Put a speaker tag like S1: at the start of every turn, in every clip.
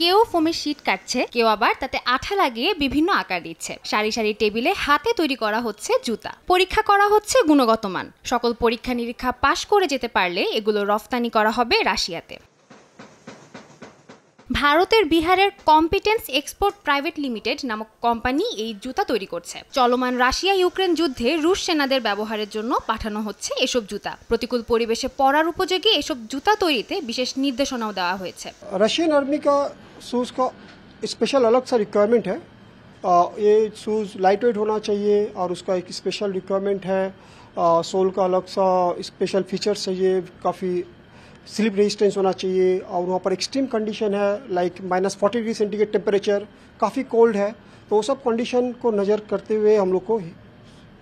S1: কেউ ফোমের শীট কাটছে কেউ আবার তাতে আঠা লাগিয়ে বিভিন্ন আকার দিচ্ছে সারি সারি টেবিলে হাতে তৈরি করা হচ্ছে জুতা পরীক্ষা করা হচ্ছে গুণগত মান সকল পরীক্ষা নিরীক্ষা পাশ করে যেতে পারলে এগুলো রফতানি করা হবে রাশিয়াতে ভারতের বিহারের কম্পিটেন্স এক্সপোর্ট প্রাইভেট লিমিটেড নামক কোম্পানি এই জুতা তৈরি করছে চলমান রাশিয়া ইউক্রেন যুদ্ধে রুশ সেনাদের ব্যবহারের জন্য পাঠানো হচ্ছে এসব জুতা প্রতিকূল পরিবেশে পরার উপযোগী এসব জুতা তৈরিতে বিশেষ নির্দেশনাও দেওয়া হয়েছে
S2: রাশিয়ান আর্মি কা শুজ का স্পেশাল अलग সা রিকোয়ারমেন্ট है आ, ये शूज़ लाइट वेट होना चाहिए और उसका एक स्पेशल रिक्वायरमेंट है आ, सोल का अलग सा स्पेशल स्लिप रेजिस्टेंस होना चाहिए और वहाँ पर एक्सट्रीम कंडीशन है like minus forty degree centigrade temperature काफ़ी कोल्ड है तो वो सब कंडीशन को नज़र करते हुए हम लोग को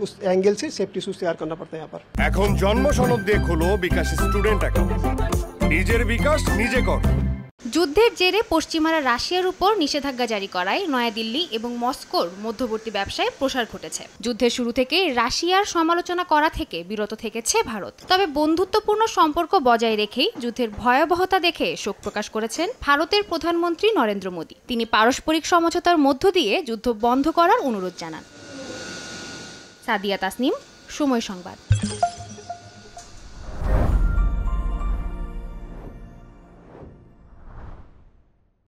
S2: उस एंगल से सेफ्टी शूज तैयार करना पड़ता है यहाँ पर এখন জন্ম সনদ দিয়ে विकास स्टूडेंट স্টুডেন্ট निजे विकास निजे कर
S1: যুদ্ধের জেরে পশ্চিমারা রাশিয়ার উপর নিষেধাজ্ঞা জারি করায় নয়াদিল্লি এবং মস্কোর মধ্যবর্তী ব্যবসায় প্রসার ঘটেছে যুদ্ধের শুরু থেকে রাশিয়ার সমালোচনা করা থেকে বিরত থেকেছে ভারত তবে বন্ধুত্বপূর্ণ সম্পর্ক বজায় রেখেই যুদ্ধের ভয়াবহতা দেখে শোক প্রকাশ করেছেন ভারতের প্রধানমন্ত্রী নরেন্দ্র মোদী তিনি পারস্পরিক সমঝোতার মধ্য দিয়ে যুদ্ধ বন্ধ করার অনুরোধ জানান সাদিয়া তাসনিম সময় সংবাদ